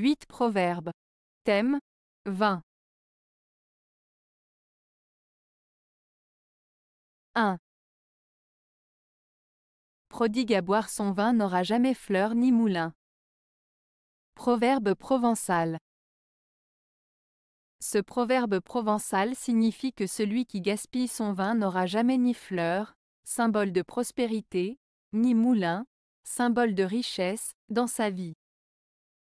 8 Proverbes. Thème 20. 1. Prodigue à boire son vin n'aura jamais fleur ni moulin. Proverbe provençal. Ce proverbe provençal signifie que celui qui gaspille son vin n'aura jamais ni fleur, symbole de prospérité, ni moulin, symbole de richesse, dans sa vie.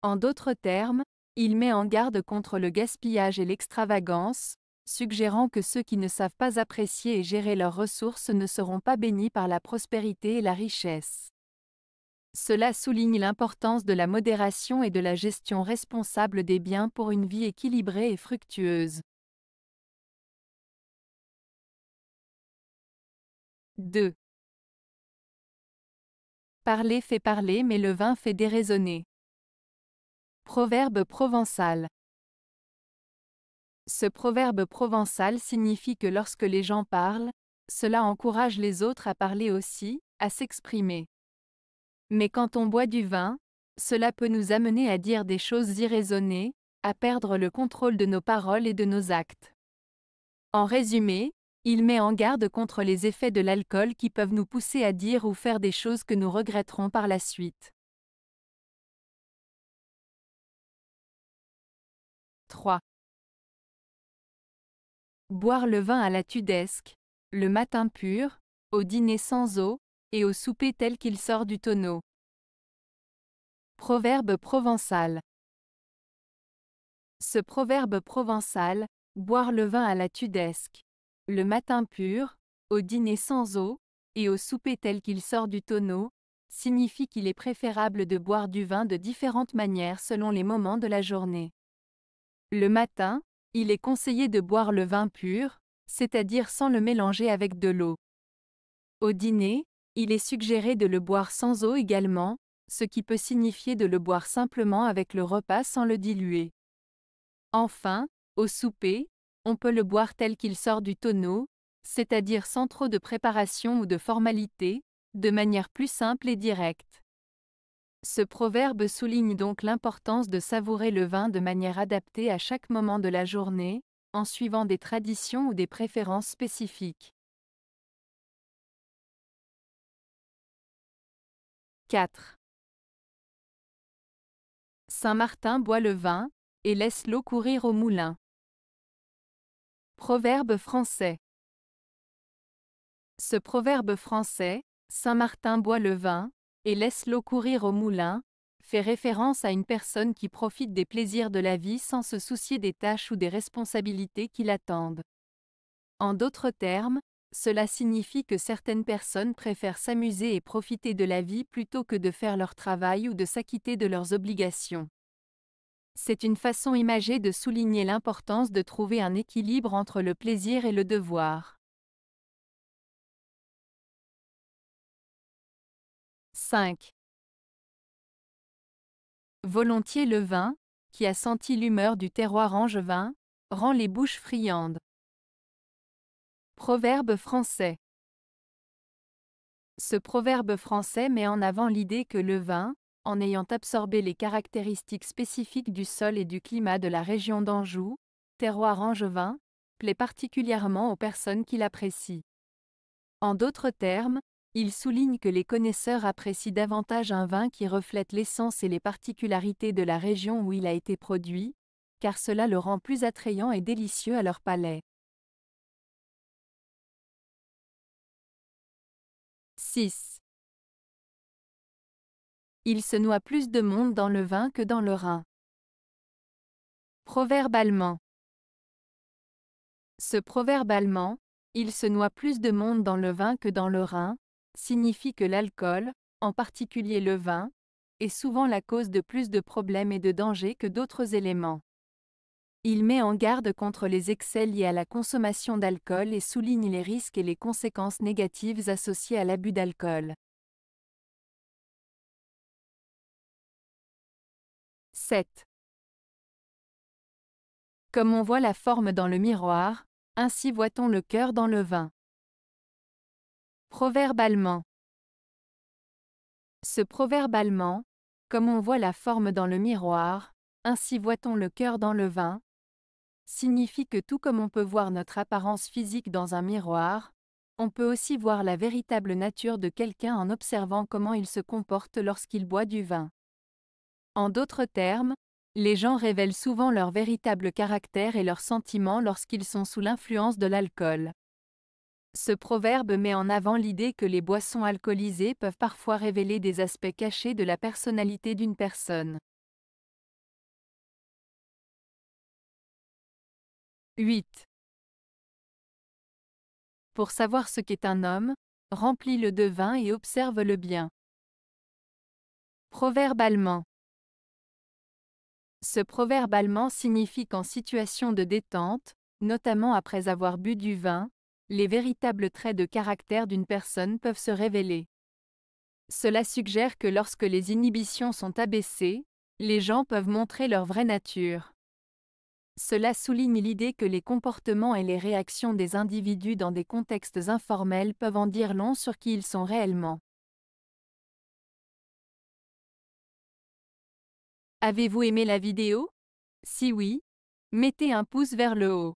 En d'autres termes, il met en garde contre le gaspillage et l'extravagance, suggérant que ceux qui ne savent pas apprécier et gérer leurs ressources ne seront pas bénis par la prospérité et la richesse. Cela souligne l'importance de la modération et de la gestion responsable des biens pour une vie équilibrée et fructueuse. 2. Parler fait parler mais le vin fait déraisonner. Proverbe provençal. Ce proverbe provençal signifie que lorsque les gens parlent, cela encourage les autres à parler aussi, à s'exprimer. Mais quand on boit du vin, cela peut nous amener à dire des choses irraisonnées, à perdre le contrôle de nos paroles et de nos actes. En résumé, il met en garde contre les effets de l'alcool qui peuvent nous pousser à dire ou faire des choses que nous regretterons par la suite. 3. Boire le vin à la tudesque, le matin pur, au dîner sans eau, et au souper tel qu'il sort du tonneau. Proverbe provençal. Ce proverbe provençal, boire le vin à la tudesque, le matin pur, au dîner sans eau, et au souper tel qu'il sort du tonneau, signifie qu'il est préférable de boire du vin de différentes manières selon les moments de la journée. Le matin, il est conseillé de boire le vin pur, c'est-à-dire sans le mélanger avec de l'eau. Au dîner, il est suggéré de le boire sans eau également, ce qui peut signifier de le boire simplement avec le repas sans le diluer. Enfin, au souper, on peut le boire tel qu'il sort du tonneau, c'est-à-dire sans trop de préparation ou de formalité, de manière plus simple et directe. Ce proverbe souligne donc l'importance de savourer le vin de manière adaptée à chaque moment de la journée, en suivant des traditions ou des préférences spécifiques. 4. Saint Martin boit le vin, et laisse l'eau courir au moulin. Proverbe français. Ce proverbe français, Saint Martin boit le vin, et laisse l'eau courir au moulin, fait référence à une personne qui profite des plaisirs de la vie sans se soucier des tâches ou des responsabilités qui l'attendent. En d'autres termes, cela signifie que certaines personnes préfèrent s'amuser et profiter de la vie plutôt que de faire leur travail ou de s'acquitter de leurs obligations. C'est une façon imagée de souligner l'importance de trouver un équilibre entre le plaisir et le devoir. 5. Volontiers le vin, qui a senti l'humeur du terroir angevin, rend les bouches friandes. Proverbe français. Ce proverbe français met en avant l'idée que le vin, en ayant absorbé les caractéristiques spécifiques du sol et du climat de la région d'Anjou, terroir angevin, plaît particulièrement aux personnes qui l'apprécient. En d'autres termes, il souligne que les connaisseurs apprécient davantage un vin qui reflète l'essence et les particularités de la région où il a été produit, car cela le rend plus attrayant et délicieux à leur palais. 6. Il se noie plus de monde dans le vin que dans le Rhin. Proverbe allemand. Ce proverbe allemand, il se noie plus de monde dans le vin que dans le Rhin, signifie que l'alcool, en particulier le vin, est souvent la cause de plus de problèmes et de dangers que d'autres éléments. Il met en garde contre les excès liés à la consommation d'alcool et souligne les risques et les conséquences négatives associées à l'abus d'alcool. 7. Comme on voit la forme dans le miroir, ainsi voit-on le cœur dans le vin. Proverbe allemand. Ce proverbe allemand, comme on voit la forme dans le miroir, ainsi voit-on le cœur dans le vin, signifie que tout comme on peut voir notre apparence physique dans un miroir, on peut aussi voir la véritable nature de quelqu'un en observant comment il se comporte lorsqu'il boit du vin. En d'autres termes, les gens révèlent souvent leur véritable caractère et leurs sentiments lorsqu'ils sont sous l'influence de l'alcool. Ce proverbe met en avant l'idée que les boissons alcoolisées peuvent parfois révéler des aspects cachés de la personnalité d'une personne. 8. Pour savoir ce qu'est un homme, remplis-le de vin et observe-le bien. Proverbe allemand. Ce proverbe allemand signifie qu'en situation de détente, notamment après avoir bu du vin, les véritables traits de caractère d'une personne peuvent se révéler. Cela suggère que lorsque les inhibitions sont abaissées, les gens peuvent montrer leur vraie nature. Cela souligne l'idée que les comportements et les réactions des individus dans des contextes informels peuvent en dire long sur qui ils sont réellement. Avez-vous aimé la vidéo Si oui, mettez un pouce vers le haut.